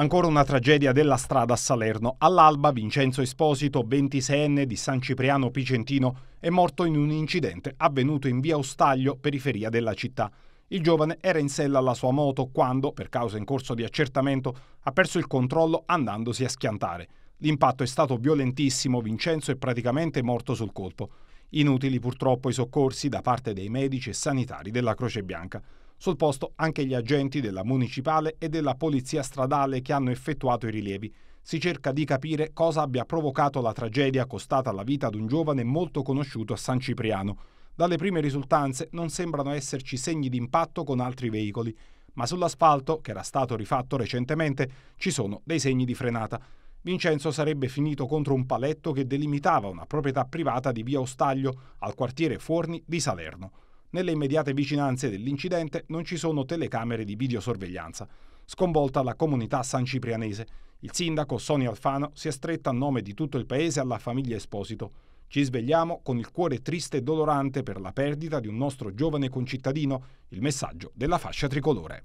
Ancora una tragedia della strada a Salerno. All'alba Vincenzo Esposito, 26enne di San Cipriano Picentino, è morto in un incidente avvenuto in via Ostaglio, periferia della città. Il giovane era in sella alla sua moto quando, per causa in corso di accertamento, ha perso il controllo andandosi a schiantare. L'impatto è stato violentissimo, Vincenzo è praticamente morto sul colpo. Inutili purtroppo i soccorsi da parte dei medici e sanitari della Croce Bianca. Sul posto anche gli agenti della municipale e della polizia stradale che hanno effettuato i rilievi. Si cerca di capire cosa abbia provocato la tragedia costata la vita ad un giovane molto conosciuto a San Cipriano. Dalle prime risultanze non sembrano esserci segni di impatto con altri veicoli, ma sull'asfalto, che era stato rifatto recentemente, ci sono dei segni di frenata. Vincenzo sarebbe finito contro un paletto che delimitava una proprietà privata di via Ostaglio al quartiere Forni di Salerno. Nelle immediate vicinanze dell'incidente non ci sono telecamere di videosorveglianza. Sconvolta la comunità sanciprianese. Il sindaco Soni Alfano si è stretta a nome di tutto il paese alla famiglia Esposito. Ci svegliamo con il cuore triste e dolorante per la perdita di un nostro giovane concittadino, il messaggio della fascia tricolore.